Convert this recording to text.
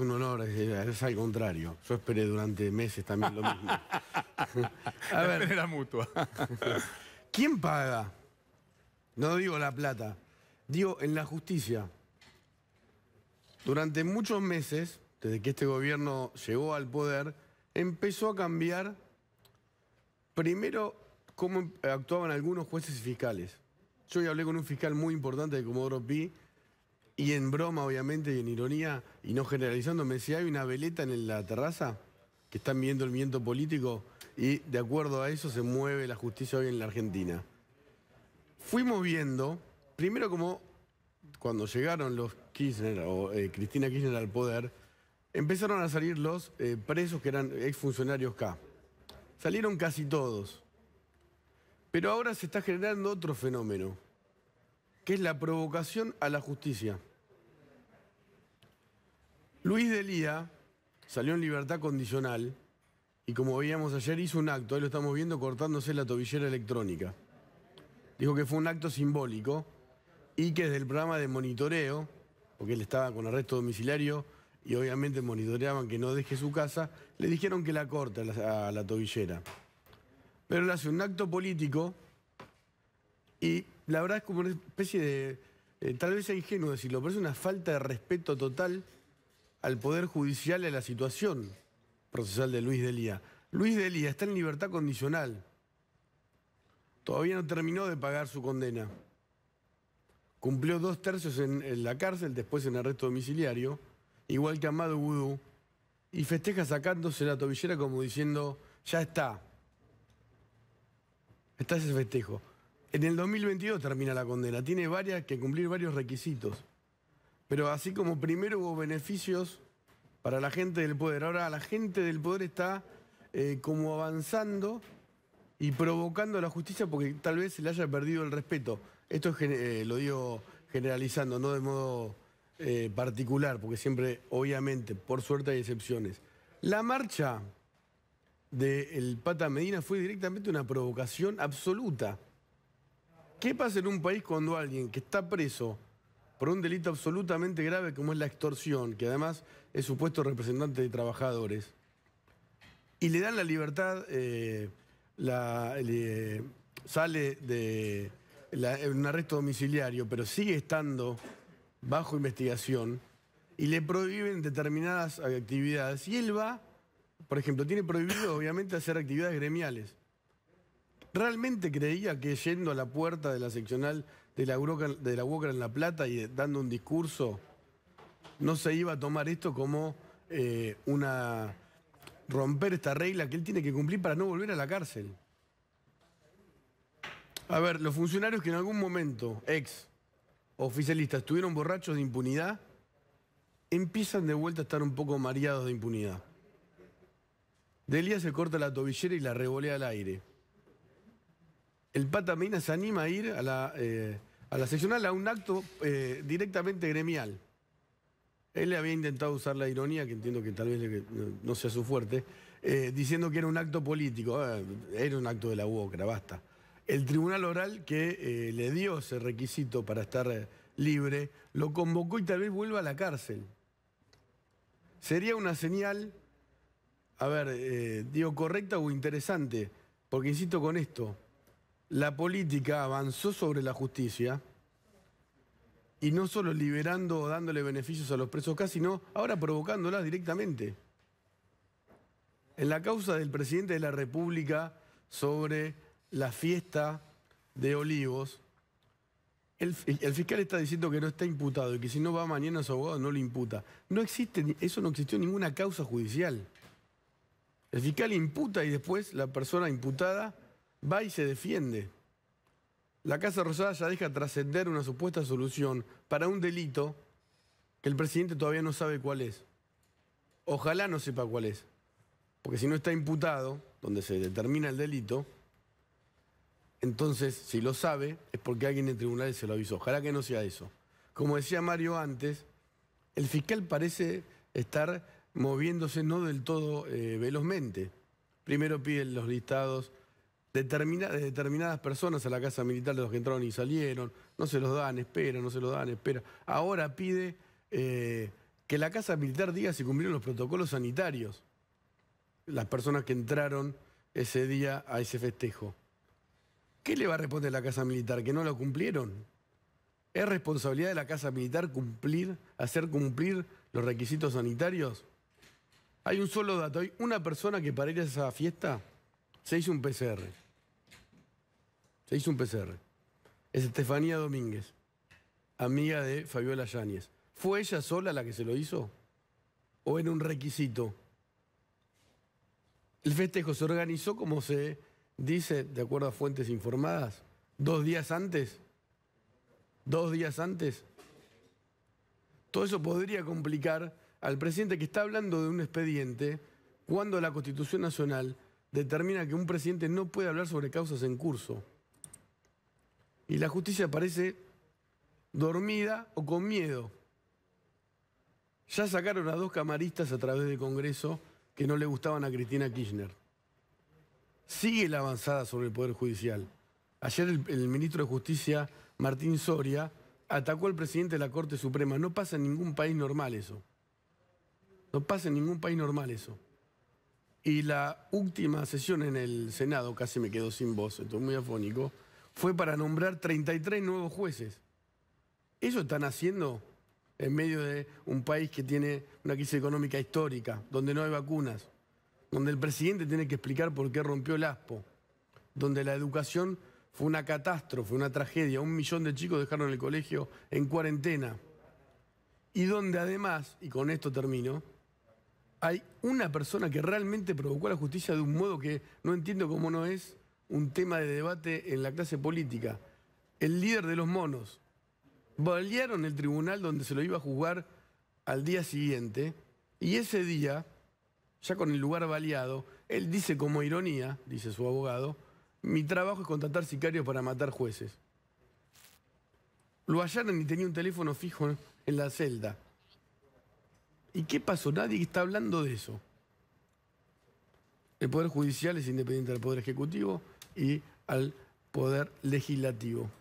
un honor, es al contrario. Yo esperé durante meses también lo mismo. a ver. mutua. ¿Quién paga? No digo la plata, digo en la justicia. Durante muchos meses, desde que este gobierno llegó al poder, empezó a cambiar primero cómo actuaban algunos jueces y fiscales. Yo ya hablé con un fiscal muy importante de Comodoro Pi, y en broma, obviamente, y en ironía, y no generalizando, me decía, hay una veleta en la terraza que están viendo el viento político y de acuerdo a eso se mueve la justicia hoy en la Argentina. Fuimos viendo, primero como cuando llegaron los Kirchner o eh, Cristina Kirchner al poder, empezaron a salir los eh, presos que eran exfuncionarios K. Salieron casi todos. Pero ahora se está generando otro fenómeno, que es la provocación a la justicia. Luis Lía salió en libertad condicional y como veíamos ayer hizo un acto, ahí lo estamos viendo cortándose la tobillera electrónica. Dijo que fue un acto simbólico y que desde el programa de monitoreo, porque él estaba con arresto domiciliario y obviamente monitoreaban que no deje su casa, le dijeron que la corte a la tobillera. Pero él hace un acto político y la verdad es como una especie de, eh, tal vez es ingenuo decirlo, pero es una falta de respeto total al Poder Judicial y a la situación procesal de Luis Delía. Luis Delía está en libertad condicional. Todavía no terminó de pagar su condena. Cumplió dos tercios en, la cárcel, después en arresto domiciliario, igual que Amado Gudú. y festeja sacándose la tobillera como diciendo, ya está. Está ese festejo. En el 2022 termina la condena. Tiene varias que cumplir varios requisitos. Pero así como primero hubo beneficios para la gente del poder, ahora la gente del poder está eh, como avanzando y provocando la justicia porque tal vez se le haya perdido el respeto. Esto eh, lo digo generalizando, no de modo eh, particular, porque siempre, obviamente, por suerte hay excepciones. La marcha del el Pata Medina fue directamente una provocación absoluta. ¿Qué pasa en un país cuando alguien que está preso por un delito absolutamente grave como es la extorsión, que además es supuesto representante de trabajadores, y le dan la libertad, eh, sale de un arresto domiciliario, pero sigue estando bajo investigación, y le prohíben determinadas actividades. Y él va, por ejemplo, tiene prohibido obviamente hacer actividades gremiales realmente creía que yendo a la puerta de la seccional de la, de la UOCRA en La Plata y dando un discurso, no se iba a tomar esto como eh, una romper esta regla que él tiene que cumplir para no volver a la cárcel. A ver, los funcionarios que en algún momento, ex oficialistas, estuvieron borrachos de impunidad, empiezan de vuelta a estar un poco mareados de impunidad. Delia se corta la tobillera y la revolea al aire el Pata se anima a ir a la, eh, a seccional a un acto eh, directamente gremial. Él le había intentado usar la ironía, que entiendo que tal vez no sea su fuerte, eh, diciendo que era un acto político. Ah, era un acto de la UOCRA, basta. El tribunal oral que le dio ese requisito para estar libre, lo convocó y tal vez vuelva a la cárcel. Sería una señal, a ver, digo, correcta o interesante, porque insisto con esto, la política avanzó sobre la justicia y no solo liberando o dándole beneficios a los presos casi sino ahora provocándola directamente. En la causa del presidente de la República sobre la fiesta de Olivos, el, fiscal está diciendo que no está imputado y que si no va mañana a su abogado no lo imputa. No existe, eso no existió ninguna causa judicial. El fiscal imputa y después la persona imputada va y se defiende. La Casa Rosada ya deja trascender una supuesta solución para un delito que el presidente todavía no sabe cuál es. Ojalá no sepa cuál es. Porque si no está imputado, donde se determina el delito, entonces si lo sabe es porque alguien en tribunales se lo avisó. Ojalá que no sea eso. Como decía Mario antes, el fiscal parece estar moviéndose no del todo eh, velozmente. Primero piden los listados determinadas personas a la casa militar de los que entraron y salieron, no se los dan, espera, no se los dan, espera. Ahora pide eh, que la casa militar diga si cumplieron los protocolos sanitarios las personas que entraron ese día a ese festejo. ¿Qué le va a responder la casa militar? ¿Que no lo cumplieron? ¿Es responsabilidad de la casa militar cumplir, hacer cumplir los requisitos sanitarios? Hay un solo dato, hay una persona que para ir a esa fiesta se hizo un PCR. Se hizo un PCR. Es Estefanía Domínguez, amiga de Fabiola Yáñez. ¿Fue ella sola la que se lo hizo? ¿O era un requisito? El festejo se organizó como se dice, de acuerdo a fuentes informadas, dos días antes. Dos días antes. Todo eso podría complicar al presidente que está hablando de un expediente cuando la Constitución Nacional determina que un presidente no puede hablar sobre causas en curso. Y la justicia parece dormida o con miedo. Ya sacaron a dos camaristas a través del Congreso que no le gustaban a Cristina Kirchner. Sigue la avanzada sobre el Poder Judicial. Ayer el, ministro de Justicia, Martín Soria, atacó al presidente de la Corte Suprema. No pasa en ningún país normal eso. No pasa en ningún país normal eso. Y la última sesión en el Senado, casi me quedo sin voz, estoy muy afónico, fue para nombrar 33 nuevos jueces. Eso están haciendo en medio de un país que tiene una crisis económica histórica, donde no hay vacunas, donde el presidente tiene que explicar por qué rompió el ASPO, donde la educación fue una catástrofe, una tragedia, un millón de chicos dejaron el colegio en cuarentena, y donde además, y con esto termino, hay una persona que realmente provocó la justicia de un modo que no entiendo cómo no es un tema de debate en la clase política. El líder de los monos. Balearon el tribunal donde se lo iba a juzgar al día siguiente y ese día, ya con el lugar baleado, él dice como ironía, dice su abogado, mi trabajo es contratar sicarios para matar jueces. Lo hallaron y tenía un teléfono fijo en la celda. ¿Y qué pasó? Nadie está hablando de eso. El Poder Judicial es independiente del Poder Ejecutivo y al Poder Legislativo.